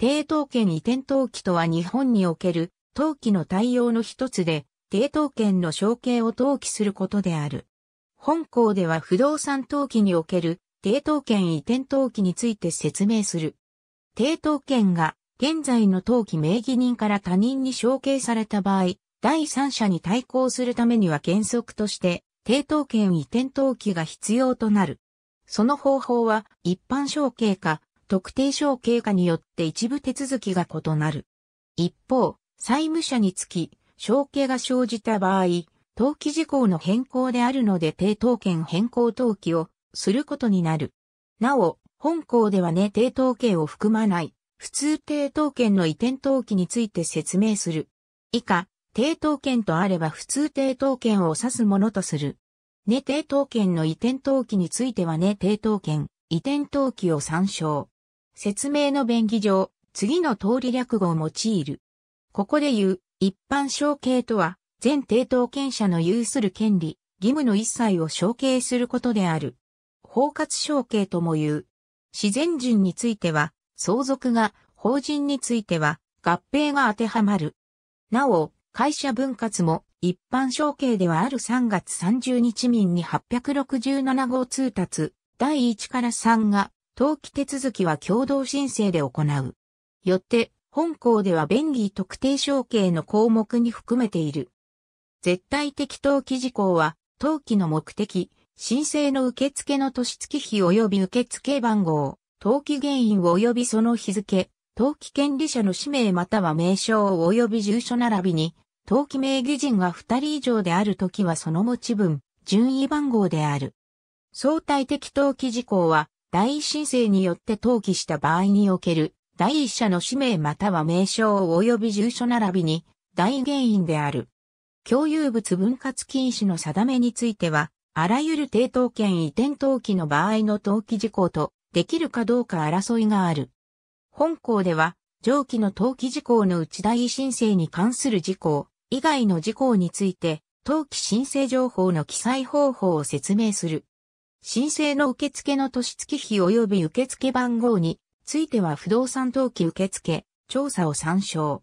抵当権移転登記とは日本における登記の対応の一つで、抵当権の承継を登記することである。本校では不動産登記における抵当権移転登記について説明する。抵当権が現在の登記名義人から他人に承継された場合、第三者に対抗するためには原則として、抵当権移転登記が必要となる。その方法は一般承継か特定承継下によって一部手続きが異なる。一方、債務者につき、承継が生じた場合、登記事項の変更であるので抵当権変更登記をすることになる。なお、本項ではね抵当権を含まない、普通抵当権の移転登記について説明する。以下、抵当権とあれば普通抵当権を指すものとする。ね抵当権の移転登記についてはね抵当権、移転登記を参照。説明の便宜上、次の通り略語を用いる。ここで言う、一般承継とは、全抵当権者の有する権利、義務の一切を承継することである。包括承継とも言う。自然順については、相続が、法人については、合併が当てはまる。なお、会社分割も一般承継ではある3月30日民に867号通達第1から3が登記手続きは共同申請で行う。よって、本校では便宜特定承継の項目に含めている。絶対的登記事項は、登記の目的、申請の受付の年月日及び受付番号、登記原因及びその日付、登記権利者の氏名または名称及び住所並びに、登記名義人が2人以上であるときはその持ち分、順位番号である。相対的登記事項は、第一申請によって登記した場合における、第一者の氏名または名称及び住所並びに、第位原因である。共有物分割禁止の定めについては、あらゆる抵当権移転登記の場合の登記事項と、できるかどうか争いがある。本校では、上記の登記事項の内第一申請に関する事項、以外の事項について、登記申請情報の記載方法を説明する。申請の受付の年月日及び受付番号については不動産登記受付、調査を参照。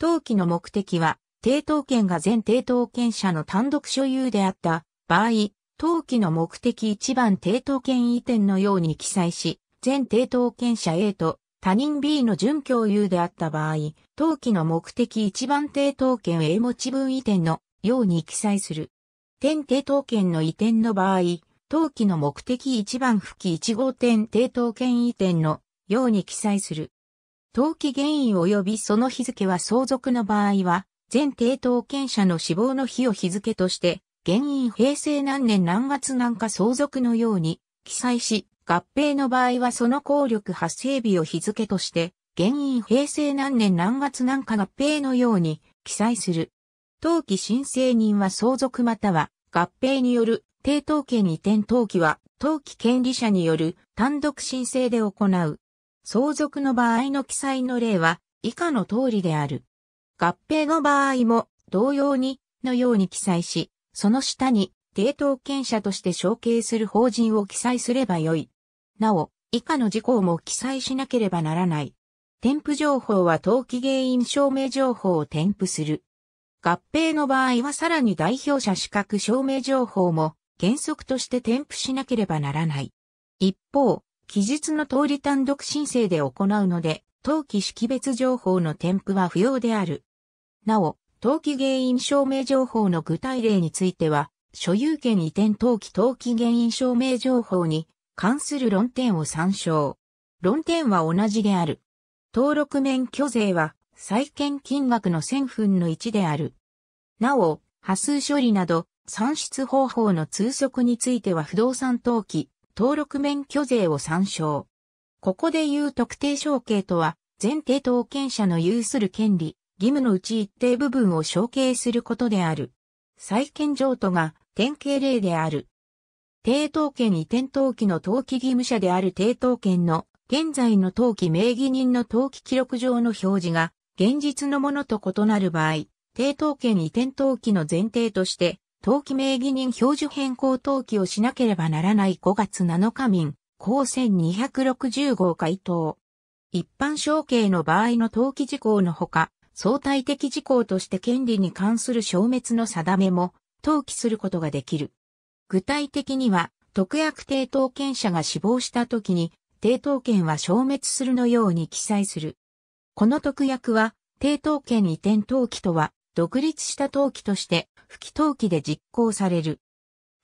登記の目的は、抵当権が全抵当権者の単独所有であった場合、登記の目的1番抵当権移転のように記載し、全抵当権者 A と他人 B の準共有であった場合、登記の目的1番抵当権 A 持ち分移転のように記載する。全抵当権の移転の場合、当期の目的1番付記1号店低当権移転のように記載する。当期原因及びその日付は相続の場合は、全低当権者の死亡の日を日付として、原因平成何年何月何か相続のように記載し、合併の場合はその効力発生日を日付として、原因平成何年何月何か合併のように記載する。当期申請人は相続または合併による抵当権移転登記は、登記権利者による単独申請で行う。相続の場合の記載の例は、以下の通りである。合併の場合も、同様に、のように記載し、その下に、抵当権者として承継する法人を記載すればよい。なお、以下の事項も記載しなければならない。添付情報は登記原因証明情報を添付する。合併の場合はさらに代表者資格証明情報も原則として添付しなければならない。一方、記述の通り単独申請で行うので、登記識別情報の添付は不要である。なお、登記原因証明情報の具体例については、所有権移転登記登記原因証明情報に関する論点を参照。論点は同じである。登録免許税は債権金額の1000分の1である。なお、波数処理など算出方法の通則については不動産登記、登録免許税を参照。ここで言う特定承継とは、前提当権者の有する権利、義務のうち一定部分を承継することである。債権譲渡が典型例である。抵当権移転登記の登記義務者である抵当権の現在の登記名義人の登記記録上の表示が現実のものと異なる場合、抵当権移転登記の前提として登記名義人表示変更登記をしなければならない5月7日民、高専260号回答。一般承継の場合の登記事項のほか、相対的事項として権利に関する消滅の定めも登記することができる。具体的には、特約抵当権者が死亡した時に、抵当権は消滅するのように記載する。この特約は、抵当権移転登記とは独立した登記として不記登記で実行される。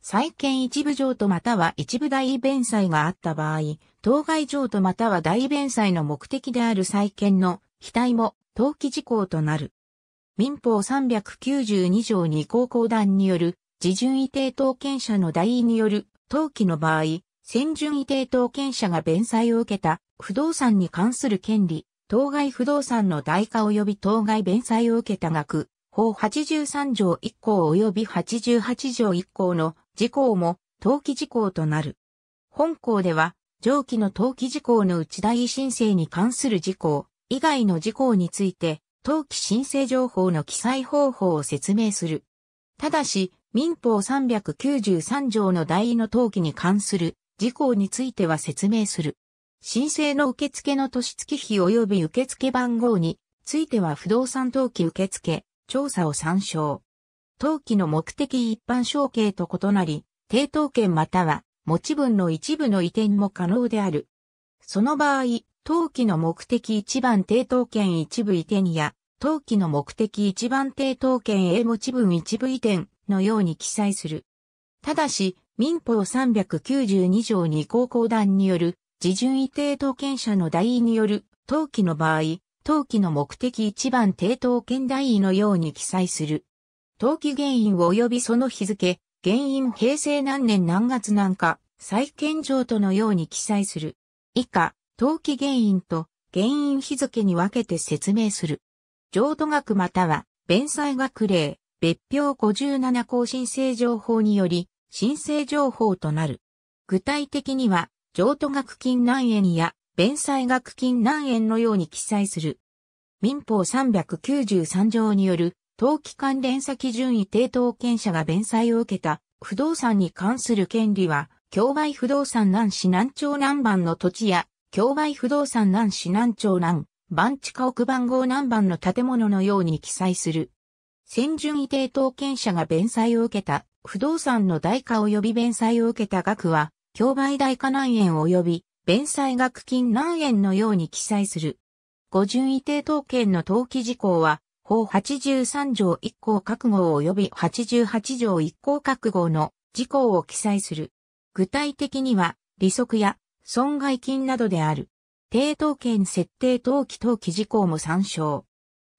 債権一部譲渡または一部代位弁債があった場合、当該譲渡または代位弁債の目的である債権の非対も登記事項となる。民法392条2項公団による自順位定当権者の代位による登記の場合、先順位定当権者が弁済を受けた不動産に関する権利、当該不動産の代価及び当該弁済を受けた額、法83条1項及び88条1項の事項も登記事項となる。本項では、上記の登記事項の内代申請に関する事項以外の事項について、登記申請情報の記載方法を説明する。ただし、民法393条の代の登記に関する事項については説明する。申請の受付の年月日及び受付番号については不動産登記受付、調査を参照。登記の目的一般承継と異なり、抵当権または持ち分の一部の移転も可能である。その場合、登記の目的一番抵当権一部移転や、登記の目的一番抵当権へ持ち分一部移転のように記載する。ただし、民法392条2項校団による、自順位抵当権者の代位による登記の場合、登記の目的一番抵当権代位のように記載する。登記原因及びその日付、原因平成何年何月何か、再建状とのように記載する。以下、登記原因と原因日付に分けて説明する。譲渡額または、弁済額例、別表57項申請情報により、申請情報となる。具体的には、譲渡額金何円や、弁済額金何円のように記載する。民法393条による、登記関連先順位定当権者が弁済を受けた不動産に関する権利は、競売不動産南市南町南番の土地や、競売不動産南市南町南、番地家屋番号南番の建物のように記載する。先順位定当権者が弁済を受けた不動産の代価及び弁済を受けた額は、競売代価何円及び弁済額金何円のように記載する。五順位定当権の登記事項は、法83条1項覚悟及び88条1項覚悟の事項を記載する。具体的には、利息や損害金などである。定当権設定登記登記事項も参照。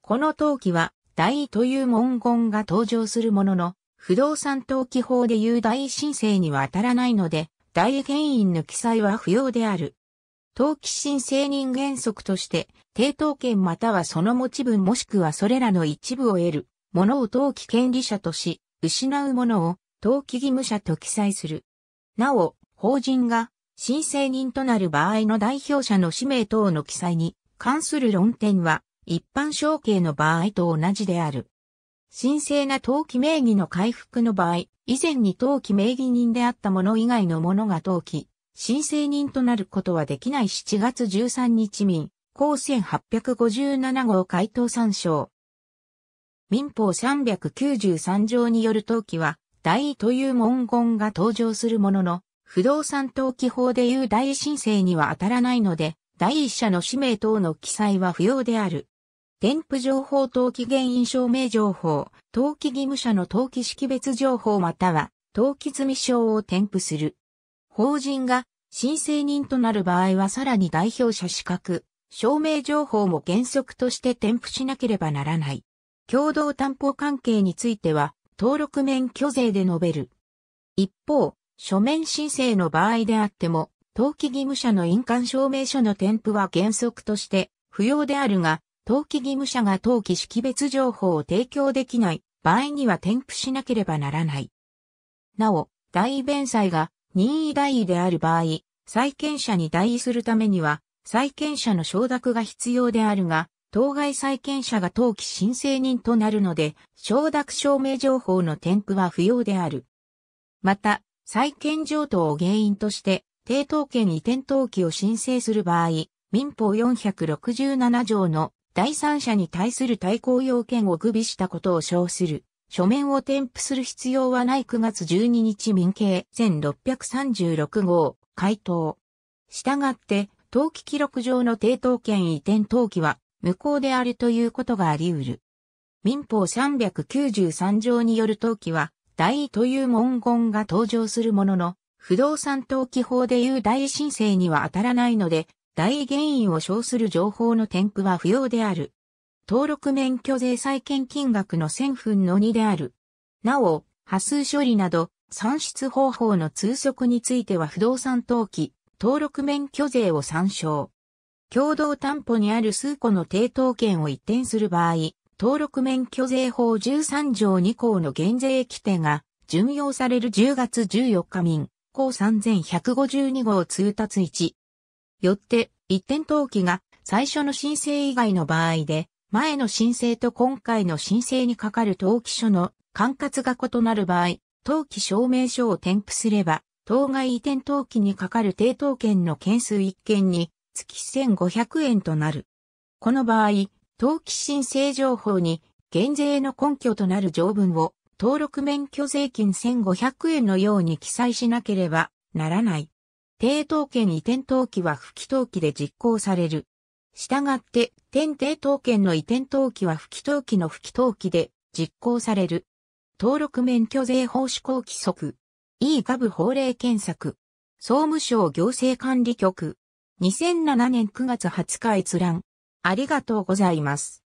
この登記は、代という文言が登場するものの、不動産登記法でいう代申請には当たらないので、大原因の記載は不要である。登記申請人原則として、抵当権またはその持ち分もしくはそれらの一部を得る、ものを登記権利者とし、失うものを登記義務者と記載する。なお、法人が申請人となる場合の代表者の氏名等の記載に関する論点は、一般承継の場合と同じである。神聖な登記名義の回復の場合、以前に登記名義人であった者以外の者が登記、申請人となることはできない7月13日民、公選8 5 7号回答参照。民法393条による登記は、代位という文言が登場するものの、不動産登記法でいう代位申請には当たらないので、代位者の氏名等の記載は不要である。添付情報登記原因証明情報、登記義務者の登記識別情報または、登記済証を添付する。法人が申請人となる場合はさらに代表者資格、証明情報も原則として添付しなければならない。共同担保関係については、登録免許税で述べる。一方、書面申請の場合であっても、登記義務者の印鑑証明書の添付は原則として不要であるが、登記義務者が登記識別情報を提供できない場合には添付しなければならない。なお、代位弁済が任意代位である場合、債権者に代位するためには、債権者の承諾が必要であるが、当該債権者が登記申請人となるので、承諾証明情報の添付は不要である。また、債権譲渡を原因として、抵当権移転登記を申請する場合、民法467条の第三者に対する対抗要件を具備したことを称する、書面を添付する必要はない9月12日民刑1636号、回答。したがって、登記記録上の抵当権移転登記は無効であるということがあり得る。民法393条による登記は、代という文言が登場するものの、不動産登記法でいう代申請には当たらないので、大原因を称する情報の添付は不要である。登録免許税債権金額の1000分の2である。なお、波数処理など、算出方法の通則については不動産登記、登録免許税を参照。共同担保にある数個の抵当権を一転する場合、登録免許税法13条2項の減税規定が準用される10月14日民、項3152号通達1、よって、一点登記が最初の申請以外の場合で、前の申請と今回の申請にかかる登記書の管轄が異なる場合、登記証明書を添付すれば、当該移転登記にかかる抵当権の件数1件に、月1500円となる。この場合、登記申請情報に、減税の根拠となる条文を、登録免許税金1500円のように記載しなければならない。低等圏移転登記は不起登記で実行される。したがって、天低等圏の移転登記は不起登記の不起登記で実行される。登録免許税法施行規則。e ガブ法令検索。総務省行政管理局。2007年9月20日閲覧。ありがとうございます。